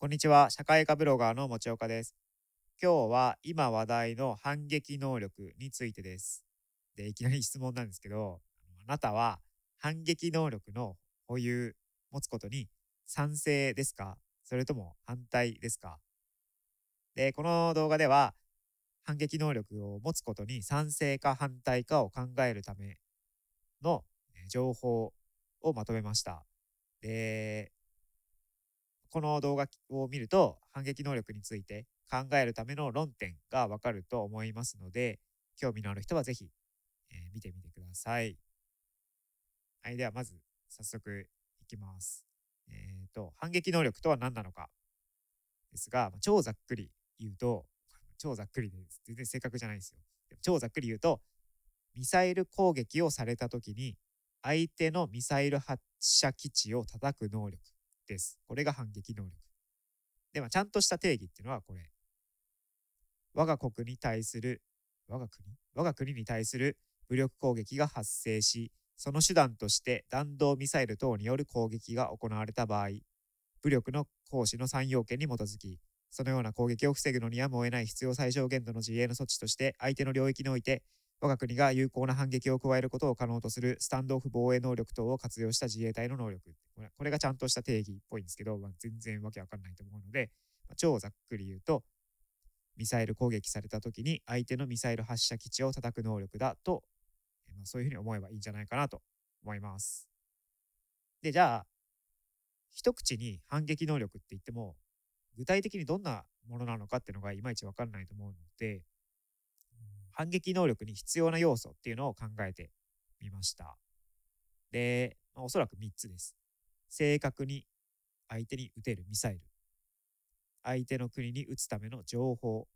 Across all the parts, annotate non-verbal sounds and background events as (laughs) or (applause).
こんにちは、社会科ブロガーの持岡です。今日は今話題の反撃能力についてです。で、いきなり質問なんですけど、あなたは反撃能力の保有、持つことに賛成ですかそれとも反対ですかで、この動画では反撃能力を持つことに賛成か反対かを考えるための情報をまとめました。で、この動画を見ると反撃能力について考えるための論点がわかると思いますので、興味のある人はぜひ、えー、見てみてください。はい、ではまず早速いきます。えっ、ー、と、反撃能力とは何なのかですが、超ざっくり言うと、超ざっくりで全然正確じゃないですよ。超ざっくり言うと、ミサイル攻撃をされた時に、相手のミサイル発射基地を叩く能力です。これが反撃能力。では、ちゃんとした定義っていうのはこれ。我が国に対する、我が国我が国に対する武力攻撃が発生し、その手段として弾道ミサイル等による攻撃が行われた場合、武力の行使の3要件に基づき、そのような攻撃を防ぐのにやむを得ない必要最小限度の自衛の措置として、相手の領域において、我が国が有効な反撃を加えることを可能とするスタンドオフ防衛能力等を活用した自衛隊の能力。これがちゃんとした定義っぽいんですけど、まあ、全然わけわかんないと思うので、まあ、超ざっくり言うと、ミサイル攻撃された時に相手のミサイル発射基地を叩く能力だと、まあ、そういうふうに思えばいいんじゃないかなと思います。で、じゃあ、一口に反撃能力って言っても、具体的にどんなものなのかっていうのがいまいちわかんないと思うので、反撃能力に必要な要素っていうのを考えてみました。で、まあ、おそらく3つです。正確に相手に撃てるミサイル。相手の国に撃つための情報。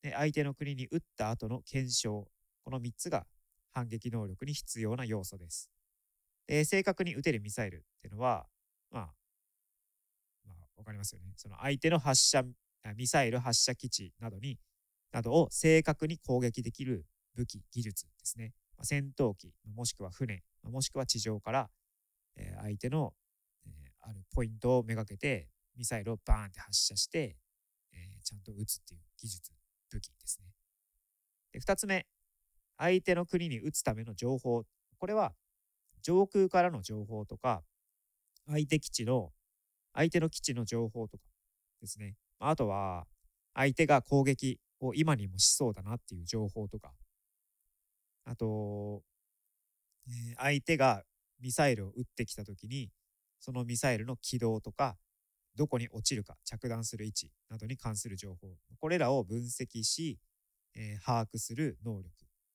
で相手の国に撃った後の検証。この3つが反撃能力に必要な要素です。で正確に撃てるミサイルっていうのは、まあ、まあ、わかりますよね。その相手の発射、ミサイル発射基地などになどを正確に攻撃できる武器、技術ですね。戦闘機、もしくは船、もしくは地上から相手のあるポイントをめがけてミサイルをバーンって発射して、ちゃんと撃つっていう技術、武器ですね。で2つ目、相手の国に撃つための情報。これは上空からの情報とか、相手基地の、相手の基地の情報とかですね。あとは、相手が攻撃を今にもしそうだなっていう情報とかあと、え相手がミサイルを撃ってきた時にそのミサイルの軌道とかどこに落ちるか着弾する位置などに関する情報これらを分析し、え把握する能力で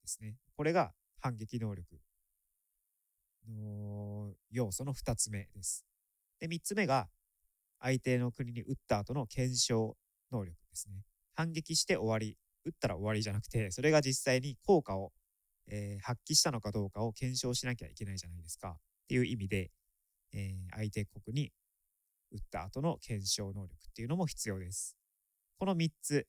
すねこれが反撃能力の要素の2つ目です。で3つ目が相手の国に撃った後の検証能力ですね。反撃して終わり、打ったら終わりじゃなくて、それが実際に効果を、えー、発揮したのかどうかを検証しなきゃいけないじゃないですか。っていう意味で、えー、相手国に打った後の検証能力っていうのも必要です。この3つ、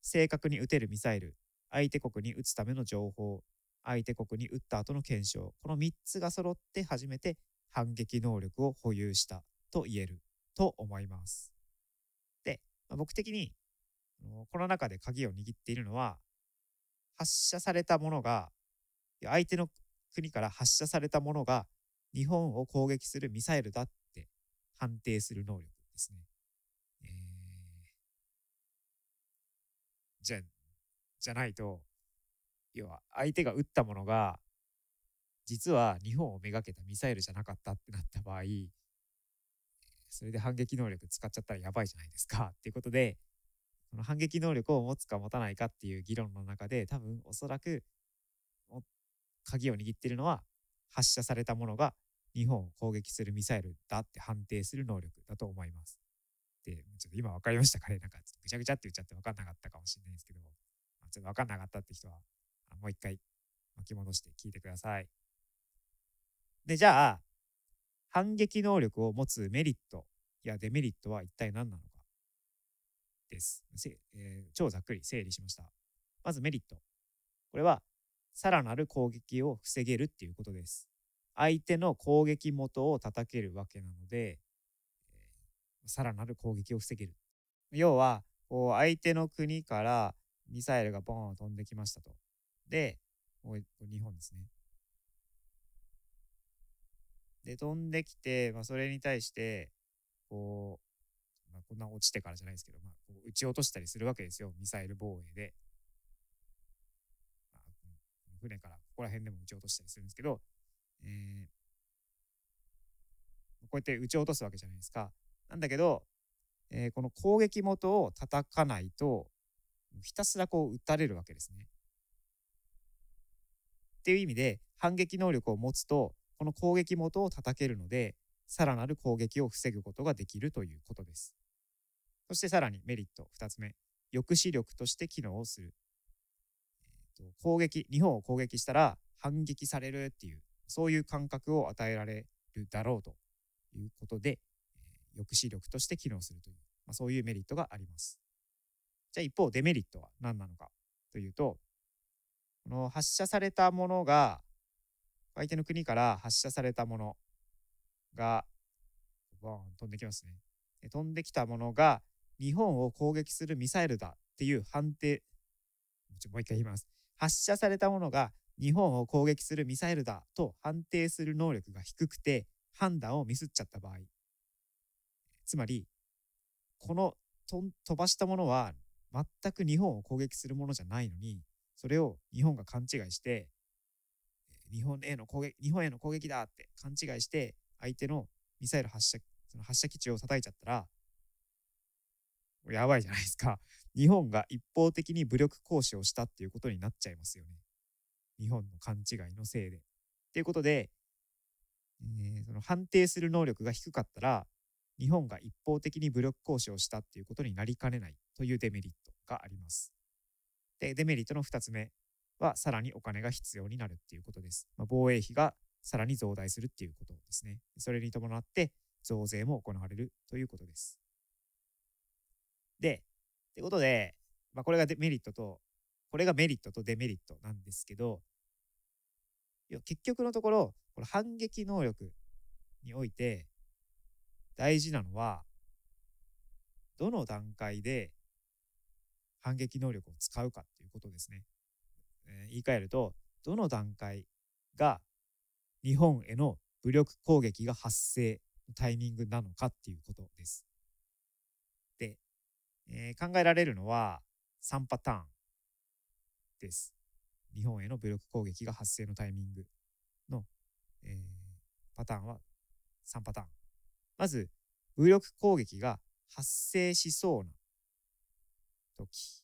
正確に撃てるミサイル、相手国に撃つための情報、相手国に撃った後の検証、この3つが揃って初めて反撃能力を保有したと言えると思います。で、まあ、僕的にこの中で鍵を握っているのは、発射されたものが、相手の国から発射されたものが日本を攻撃するミサイルだって判定する能力ですね。じゃ、じゃないと、要は相手が撃ったものが、実は日本をめがけたミサイルじゃなかったってなった場合、それで反撃能力使っちゃったらやばいじゃないですか。っていうことで、その反撃能力を持つか持たないかっていう議論の中で多分おそらく鍵を握ってるのは発射されたものが日本を攻撃するミサイルだって判定する能力だと思います。で、ちょっと今分かりましたかねなんかぐちゃぐちゃって言っちゃって分かんなかったかもしれないですけど、まちょっと分かんなかったって人はもう一回巻き戻して聞いてください。で、じゃあ反撃能力を持つメリットやデメリットは一体何なのか。です。えー、超ざっくり整理しました。まずメリット。これは、さらなる攻撃を防げるっていうことです。相手の攻撃元を叩けるわけなので、さ、ら、なる攻撃を防げる。要は、こう相手の国からミサイルがボーン飛んできましたと。で、もう日本ですね。で、飛んできて、まあ、それに対して、こう、こんな落ちてからじゃないですけど、まあ、こう撃ち落としたりするわけですよ、ミサイル防衛で。まあ、船からここら辺でも撃ち落としたりするんですけど、えー、こうやって撃ち落とすわけじゃないですか。なんだけど、えー、この攻撃元を叩かないと、ひたすらこう撃たれるわけですね。っていう意味で、反撃能力を持つと、この攻撃元を叩けるので、さらなる攻撃を防ぐことができるということです。そしてさらにメリット2つ目、抑止力として機能をする。えと攻撃、日本を攻撃したら反撃されるっていう、そういう感覚を与えられるだろうということで、え抑止力として機能するという、まあ、そういうメリットがあります。じゃあ一方、デメリットは何なのかというと、この発射されたものが、相手の国から発射されたものが、バーン飛んできますね。飛んできたものが、日本を攻撃するミサイルだっていう判定、もう一回言います。発射されたものが日本を攻撃するミサイルだと判定する能力が低くて判断をミスっちゃった場合。つまり、この飛ばしたものは全く日本を攻撃するものじゃないのに、それを日本が勘違いして、日本への攻撃、日本への攻撃だって勘違いして、相手のミサイル発射、その発射基地を叩いちゃったら、やばいじゃないですか。(laughs) 日本が一方的に武力行使をしたっていうことになっちゃいますよね。日本の勘違いのせいで。ということで、えー、その判定する能力が低かったら、日本が一方的に武力行使をしたっていうことになりかねないというデメリットがあります。で、デメリットの2つ目は、さらにお金が必要になるっていうことです。まあ、防衛費がさらに増大するっていうことですね。それに伴って、増税も行われるということです。で、ってことで、まあ、これがデメリットと、これがメリットとデメリットなんですけど、結局のところ、この反撃能力において、大事なのは、どの段階で反撃能力を使うかっていうことですね。えー、言い換えると、どの段階が日本への武力攻撃が発生のタイミングなのかっていうことです。えー、考えられるのは3パターンです。日本への武力攻撃が発生のタイミングの、えー、パターンは3パターン。まず、武力攻撃が発生しそうな時。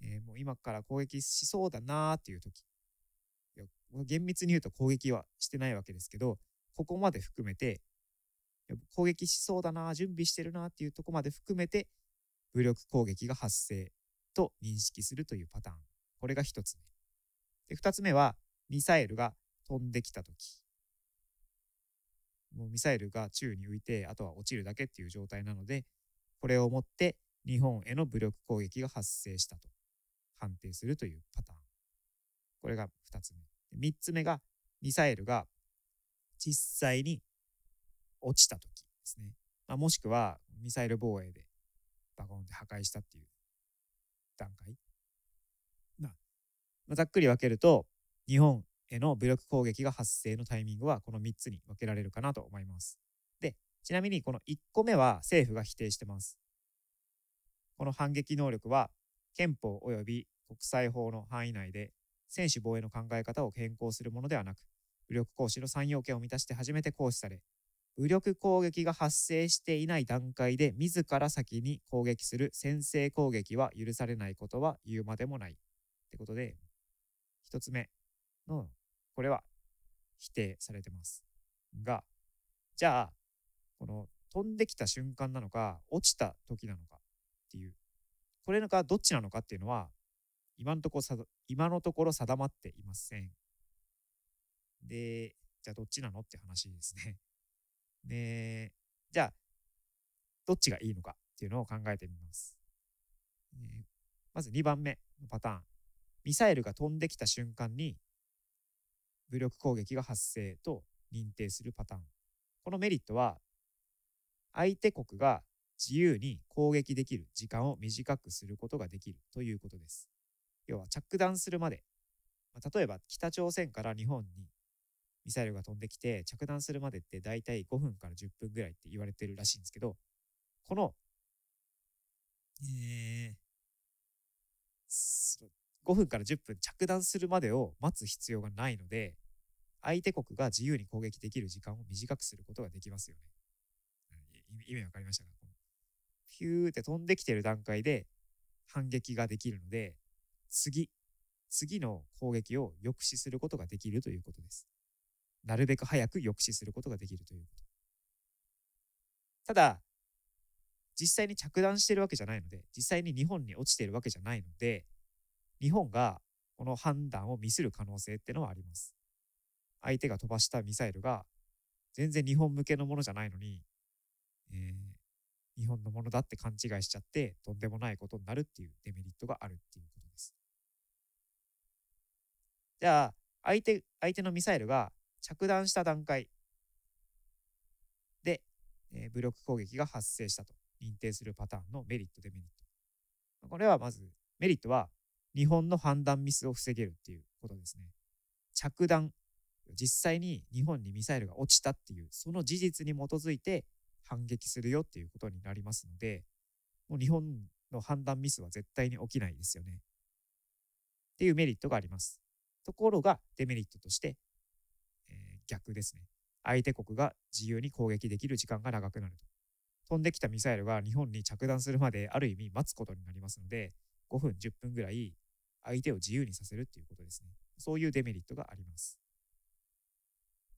えー、もう今から攻撃しそうだなーっていう時。厳密に言うと攻撃はしてないわけですけど、ここまで含めて攻撃しそうだな、準備してるなっていうとこまで含めて、武力攻撃が発生と認識するというパターン。これが一つ目。で、二つ目は、ミサイルが飛んできたとき。もうミサイルが宙に浮いて、あとは落ちるだけっていう状態なので、これをもって日本への武力攻撃が発生したと判定するというパターン。これが二つ目。三つ目が、ミサイルが実際に落ちた時ですね、まあ、もしくはミサイル防衛でバコンって破壊したっていう段階、まあ、ざっくり分けると日本への武力攻撃が発生のタイミングはこの3つに分けられるかなと思います。でちなみにこの1個目は政府が否定してます。この反撃能力は憲法及び国際法の範囲内で専守防衛の考え方を変更するものではなく武力行使の3要件を満たして初めて行使され武力攻撃が発生していない段階で自ら先に攻撃する先制攻撃は許されないことは言うまでもない。ってことで、一つ目の、これは否定されてます。が、じゃあ、この飛んできた瞬間なのか、落ちた時なのかっていう、これのかどっちなのかっていうのは、今のところ、今のところ定まっていません。で、じゃあどっちなのって話ですね。で、じゃあ、どっちがいいのかっていうのを考えてみます。まず2番目のパターン。ミサイルが飛んできた瞬間に武力攻撃が発生と認定するパターン。このメリットは、相手国が自由に攻撃できる時間を短くすることができるということです。要は着弾するまで、まあ、例えば北朝鮮から日本にミサイルが飛んできて着弾するまでって大体5分から10分ぐらいって言われてるらしいんですけど、この、えー、5分から10分着弾するまでを待つ必要がないので、相手国が自由に攻撃できる時間を短くすることができますよね。意味わかりましたかピューって飛んできてる段階で反撃ができるので、次、次の攻撃を抑止することができるということです。なるべく早く抑止することができるということただ実際に着弾してるわけじゃないので実際に日本に落ちてるわけじゃないので日本がこの判断をミスる可能性ってのはあります相手が飛ばしたミサイルが全然日本向けのものじゃないのに、えー、日本のものだって勘違いしちゃってとんでもないことになるっていうデメリットがあるっていうことです。じゃあ相手相手のミサイルが着弾した段階で、え武力攻撃が発生したと認定するパターンのメリット、デメリット。これはまず、メリットは日本の判断ミスを防げるっていうことですね。着弾、実際に日本にミサイルが落ちたっていう、その事実に基づいて反撃するよっていうことになりますので、もう日本の判断ミスは絶対に起きないですよね。っていうメリットがあります。ところがデメリットとして逆ですね。相手国が自由に攻撃できる時間が長くなると。飛んできたミサイルが日本に着弾するまである意味待つことになりますので、5分、10分ぐらい相手を自由にさせるっていうことですね。そういうデメリットがあります。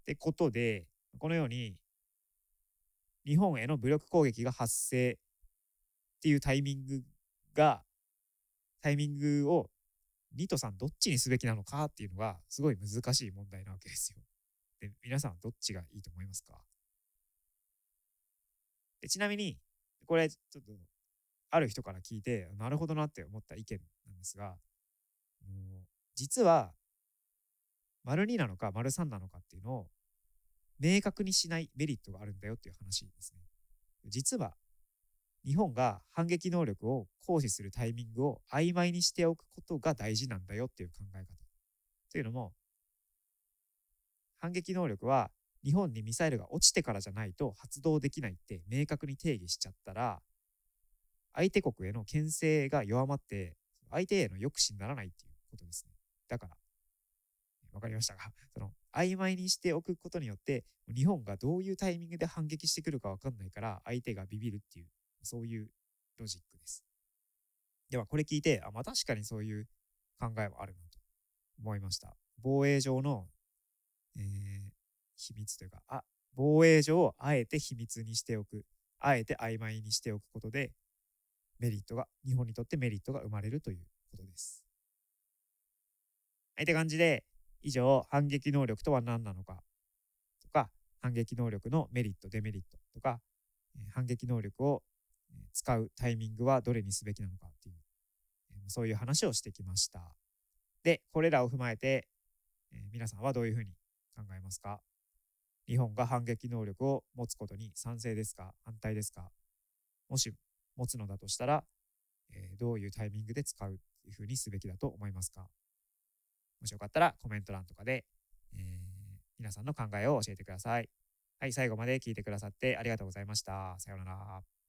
ってことで、このように、日本への武力攻撃が発生っていうタイミングが、タイミングを2と3どっちにすべきなのかっていうのがすごい難しい問題なわけですよ。で、皆さんどっちがいいと思いますかでちなみに、これちょっと、ある人から聞いて、なるほどなって思った意見なんですが、もう実は、丸2なのか丸3なのかっていうのを、明確にしないメリットがあるんだよっていう話ですね。実は、日本が反撃能力を行使するタイミングを曖昧にしておくことが大事なんだよっていう考え方。というのも、反撃能力は日本にミサイルが落ちてからじゃないと発動できないって明確に定義しちゃったら相手国への牽制が弱まって相手への抑止にならないっていうことですね。だから分かりましたか (laughs) その曖昧にしておくことによって日本がどういうタイミングで反撃してくるか分かんないから相手がビビるっていうそういうロジックです。ではこれ聞いてあまあ確かにそういう考えはあるなと思いました。防衛上のえー、秘密というか、あ、防衛上をあえて秘密にしておく、あえて曖昧にしておくことで、メリットが、日本にとってメリットが生まれるということです。はい、って感じで、以上、反撃能力とは何なのかとか、反撃能力のメリット、デメリットとか、反撃能力を使うタイミングはどれにすべきなのかっていう、そういう話をしてきました。で、これらを踏まえて、皆さんはどういうふうに考えますか日本が反撃能力を持つことに賛成ですか反対ですかもし持つのだとしたら、えー、どういうタイミングで使うっていうふうにすべきだと思いますかもしよかったらコメント欄とかで、えー、皆さんの考えを教えてください。はい、最後まで聞いてくださってありがとうございました。さようなら。